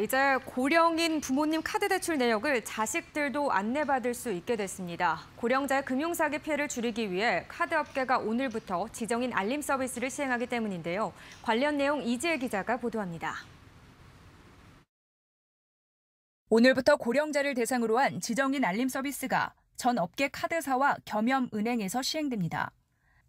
이제 고령인 부모님 카드 대출 내역을 자식들도 안내받을 수 있게 됐습니다. 고령자의 금융사기 피해를 줄이기 위해 카드 업계가 오늘부터 지정인 알림 서비스를 시행하기 때문인데요. 관련 내용 이지혜 기자가 보도합니다. 오늘부터 고령자를 대상으로 한 지정인 알림 서비스가 전 업계 카드사와 겸염 은행에서 시행됩니다.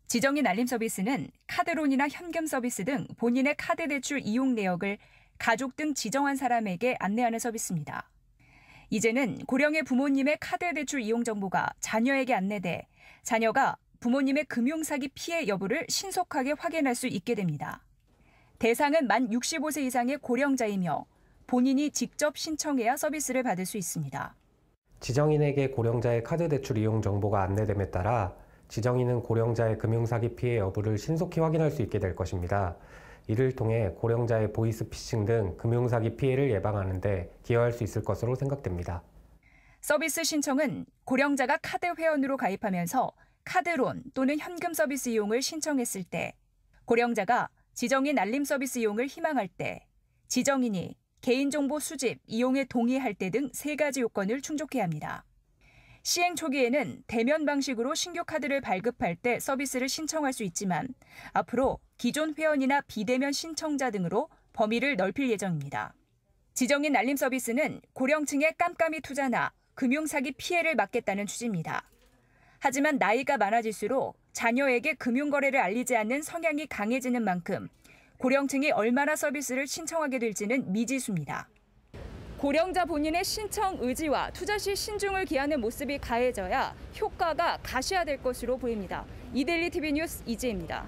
지정인 알림 서비스는 카드론이나 현금 서비스 등 본인의 카드 대출 이용 내역을 가족 등 지정한 사람에게 안내하는 서비스입니다. 이제는 고령의 부모님의 카드 대출 이용 정보가 자녀에게 안내돼 자녀가 부모님의 금융 사기 피해 여부를 신속하게 확인할 수 있게 됩니다. 대상은 만 65세 이상의 고령자이며 본인이 직접 신청해야 서비스를 받을 수 있습니다. 지정인에게 고령자의 카드 대출 이용 정보가 안내됨에 따라 지정인은 고령자의 금융 사기 피해 여부를 신속히 확인할 수 있게 될 것입니다. 이를 통해 고령자의 보이스피싱 등 금융사기 피해를 예방하는데 기여할 수 있을 것으로 생각됩니다. 서비스 신청은 고령자가 카드 회원으로 가입하면서 카드론 또는 현금 서비스 이용을 신청했을 때, 고령자가 지정인 알림 서비스 이용을 희망할 때, 지정인이 개인정보 수집, 이용에 동의할 때 등 세 가지 요건을 충족해야 합니다. 시행 초기에는 대면 방식으로 신규 카드를 발급할 때 서비스를 신청할 수 있지만 앞으로 기존 회원이나 비대면 신청자 등으로 범위를 넓힐 예정입니다. 지정인 알림 서비스는 고령층의 깜깜이 투자나 금융사기 피해를 막겠다는 취지입니다. 하지만 나이가 많아질수록 자녀에게 금융거래를 알리지 않는 성향이 강해지는 만큼 고령층이 얼마나 서비스를 신청하게 될지는 미지수입니다. 고령자 본인의 신청 의지와 투자 시 신중을 기하는 모습이 가해져야 효과가 가시화될 것으로 보입니다. 이데일리 TV 뉴스 이지입니다.